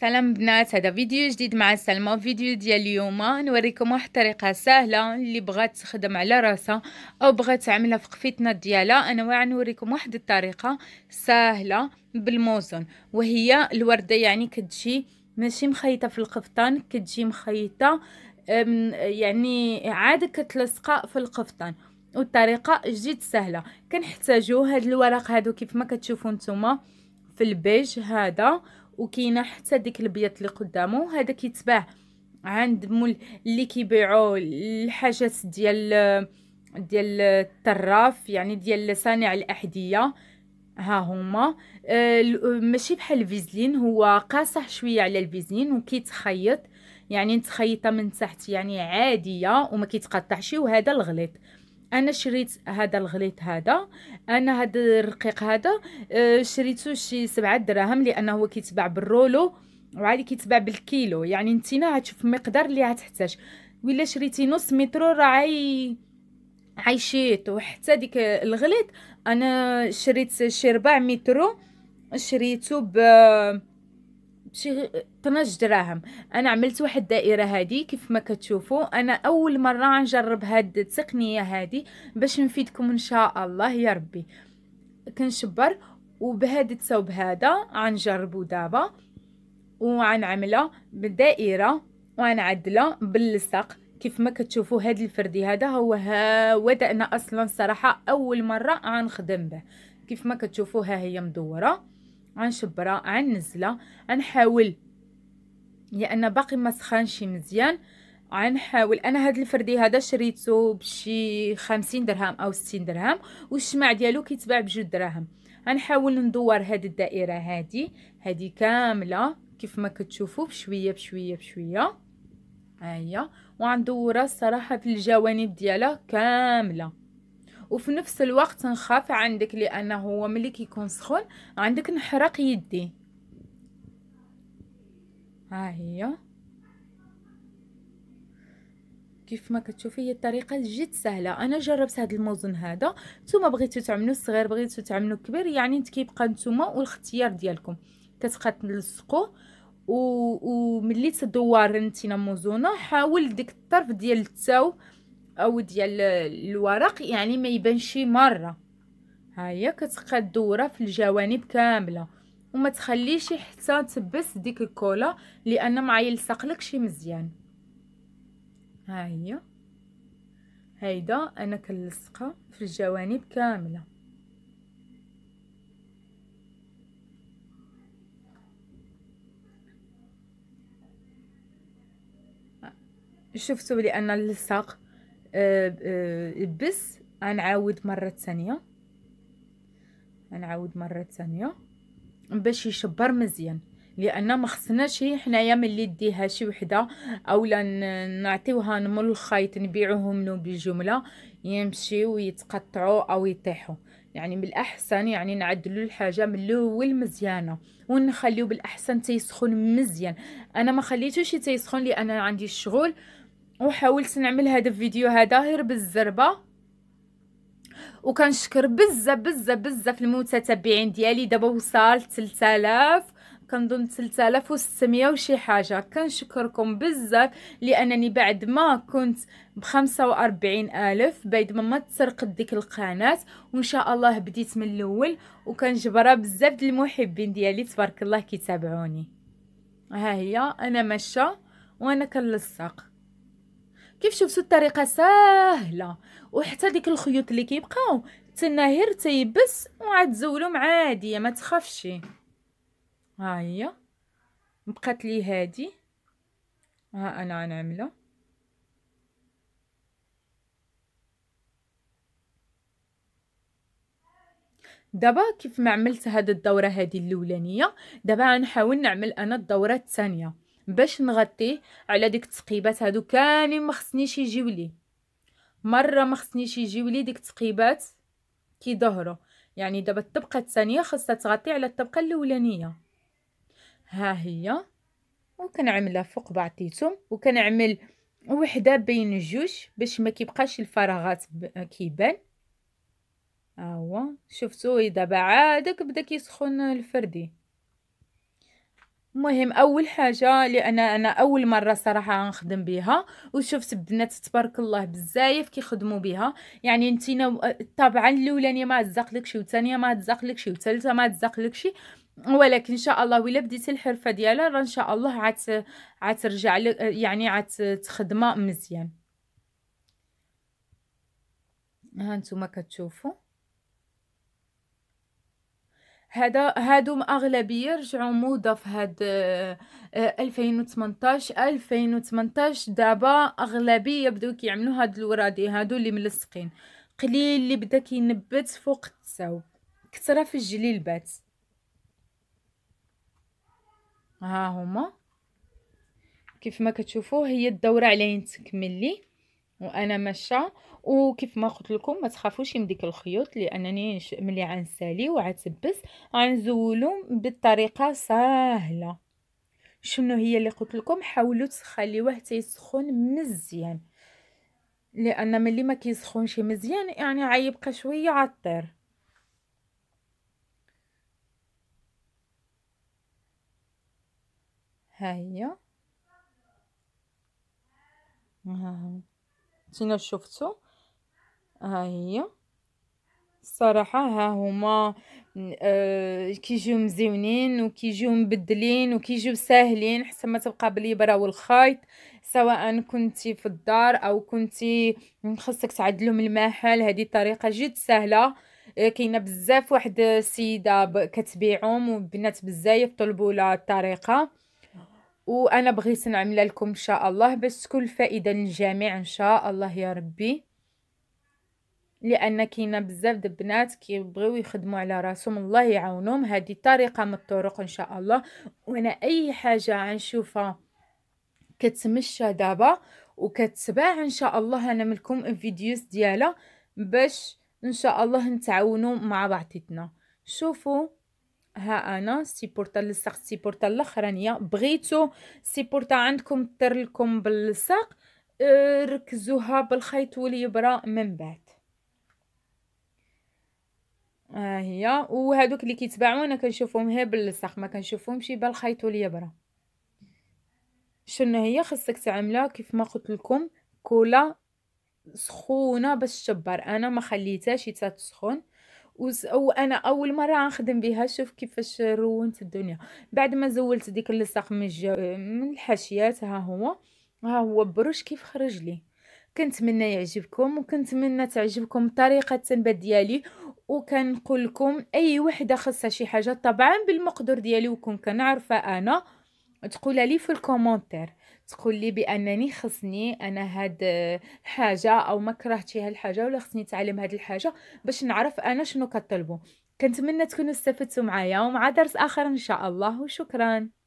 سلام بنات هذا فيديو جديد مع سلمى فيديو ديال اليوم نوريكم واحد الطريقه سهله اللي بغات تخدم على راسها او بغات تعملها في قفيتنا ديالها انا غنوريكم نوريكم واحد الطريقه سهله بالموزون وهي الورده يعني كتجي ماشي مخيطه في القفطان كتجي مخيطه يعني عاد كتلصق في القفطان والطريقه جد سهله كنحتاجو هاد الورق هادو كيف ما كتشوفوا نتوما في البيج هذا وكاينه حتى ديك البيض اللي قدامه هذا كيتباع عند مول اللي كيبيعوا الحاجات ديال ديال الطراف يعني ديال صانع الاحذيه ها هما آه، ماشي بحال الفيزلين هو قاصح شويه على الفيزلين وكيتخيط يعني متخيطه من تحت يعني عاديه وما كيتقطعش وهذا الغليط انا شريت هذا الغليط هذا انا هذا الرقيق هذا آه، شريته شي سبعة دراهم لانه هو كيتباع بالرولو وعادي كيتباع بالكيلو يعني نتينا غتشوف المقدار اللي غتحتاج ولا شريتي نص مترو راه عاي عيشيت وحتى ديك الغليط انا شريت شي ربع مترو شريته ب شي 12 دراهم انا عملت واحد الدائره هادي كيف ما كتشوفوا انا اول مره نجرب هاد التقنيه هادي باش نفيدكم ان شاء الله يا ربي كنشبر وبهذا الثوب هذا غنجربو دابا وغنعملها بالدائره وغنعدلها باللصق كيف ما كتشوفوا هاد الفردي هذا هو هذا انا اصلا صراحه اول مره غنخدم به كيف ما كتشوفوا ها هي مدوره عن شبرة عن نزلة عن حاول لأن باقي ما سخنش مزيان غنحاول انا هاد الفردي هذا شريته بشي خمسين درهم او ستين درهم والشمع ديالو كيتباع بجوج دراهم غنحاول ندور هاد الدائره هادي هادي كامله كيف ما كتشوفوا بشويه بشويه بشويه ها هي وغندورها الصراحه في الجوانب ديالها كامله وفي نفس الوقت نخاف عندك لانه هو ملي كيكون سخون عندك نحرق يدي ها هي كيف ما كتشوفي هي الطريقه جد سهله انا جربت هذا الموزن هذا نتوما بغيتو تعملوا صغير بغيتو تعملوا كبير يعني انت كيبقى نتوما والاختيار ديالكم كتبقى تلصقوه و... وملي تدور انتينا موزونه حاول ديك الطرف ديال التاو او ديال الورق يعني ما يبانش مره هي كتبقى الدوره في الجوانب كامله وما تخليش حتى تبس ديك الكولا لان ما شي مزيان ها هي هيدا انا كنلصقها في الجوانب كامله شفتوا لان اللصاق آه، آه، بس غنعاود مرة ثانية غنعاود مرة ثانية باش يشبر مزيان لان ما خصناش حنايا ملي ديها شي وحده اولا نعطيوها نمل الخيط نبيعوهم له بالجمله يمشيو يتقطعوا او يطيحوا يعني من الاحسن يعني نعدلوا الحاجه من الاول مزيانه ونخليو بالاحسن تيسخن مزيان انا ما خليتوش تيسخن لان عندي الشغل وحاولت نعمل هذا الفيديو هذا غير بالزربه وكنشكر بزاف بزاف بزاف المتتبعين ديالي دابا وصل 3000 كنظن 3600 وشي حاجه كنشكركم بزاف لانني بعد ما كنت ب 45000 بعد ما تسرقت ديك القناه وان شاء الله بديت من الاول وكنجبرها بزاف د المحبين ديالي تبارك الله كيتابعوني ها هي انا ماشيه وانا كنلصق كيف شفتوا الطريقه سهله وحتى ديك الخيوط اللي كيبقاو تناهر تيبس وعاد زولهم عاديه ما تخافش ها هي بقات لي هادي ها انا غنعملها دابا كيف ما عملت هاد الدوره هادي الاولانيه دابا غنحاول نعمل انا الدوره الثانيه باش نغطيه على ديك التقيبات هادو كاملين ما خصنيش يجيو لي مره ما خصنيش يجيو لي ديك التقيبات كي ظهروا يعني دابا الطبقه الثانيه خاصها تغطي على الطبقه الاولانيه ها هي وكنعملها فوق بعضيتهم وكنعمل وحده بين الجوج باش ما كيبقاش الفراغات كيبان ها هو شفتوا دابا عادك بدا كيسخن الفردي مهم اول حاجه لان انا اول مره صراحه غنخدم بها وشفت بنات تبارك الله بزاف كيخدموا بها يعني انت طبعا الاولانيه ما تزقلكش والثانيه ما تزقلكش والثالثه ما تزقلكش ولكن ان شاء الله ولا بديتي الحرفه ديالها راه ان شاء الله عاد عاد ترجع لك يعني عاد تخدمه مزيان ها انتم كتشوفوا هذا هادو اغلبيه رجعوا موضه في هاد 2018 آه، 2018 آه، دابا اغلبيه بداو كيعملوا هاد الورادي هادو اللي ملصقين قليل اللي بدا كينبت فوق التساو كثره في الجليلبات ها هما كيف ما كتشوفوا هي الدوره على عين لي وانا ماشه وكيف ما قلت لكم ما تخافوش من ديك الخيوط لانني ملي غنسالي وعتبس غنزولو بطريقه سهله شنو هي اللي قلت لكم حاولوا تخليوه يسخن مزيان لان ملي ما كيسخنش مزيان يعني عيبقى شويه عطر ها هي ها كيما شفتو ها هي الصراحه ها هما كيجيو مزيونين وكيجيو مبدلين وكيجيو ساهلين حتى ما تبقى بالابره والخيط سواء كنتي في الدار او كنتي خصك تعدلو من المحل هذه طريقه جد سهله كاينه بزاف واحد السيده كتبيعهم وبنات بزاف طلبوا لها الطريقه وانا بغيت نعمل لكم ان شاء الله باش تكون الفائده للجميع ان شاء الله يا ربي لان كاينه بزاف د البنات كيبغيو يخدموا على راسهم الله يعاونهم هذه طريقه من الطرق ان شاء الله وانا اي حاجه غنشوفها كتمشى دابا وكتباع ان شاء الله ملكم الفيديوز ديالها باش ان شاء الله نتعاونوا مع بعضيتنا شوفوا ها انا السيبورطه سي السيبورطه الاخرانيه بغيتو السيبورطه عندكم طير لكم باللصاق آه، ركزوها بالخيط واليبره من بعد ها هي وهذوك اللي كيتباعوا انا كنشوفهم غير باللصاق ما كنشوفهمش بالخيط واليبره شنو هي خصك تعملها كيف ما قلت لكم كولا سخونه باش تشبر انا ما خليتهاش حتى تسخن وانا اول مره نخدم بها شوف كيفاش رونت الدنيا بعد ما زولت ديك اللصق من الج... من الحاشيات ها هو ها هو بروش كيف خرج لي كنتمنى يعجبكم منا تعجبكم طريقه التنبت ديالي وكنقول لكم اي وحده خاصها شي حاجه طبعا بالمقدور ديالي وكون كنعرفها انا تقول لي في الكومنتير تقول لي بانني خصني انا هاد الحاجه او ما كرهتي هالحاجه ولا خصني نتعلم هاد الحاجه باش نعرف انا شنو كطلبوا كنتمنى تكونوا استفدتوا معايا ومع درس اخر ان شاء الله وشكرا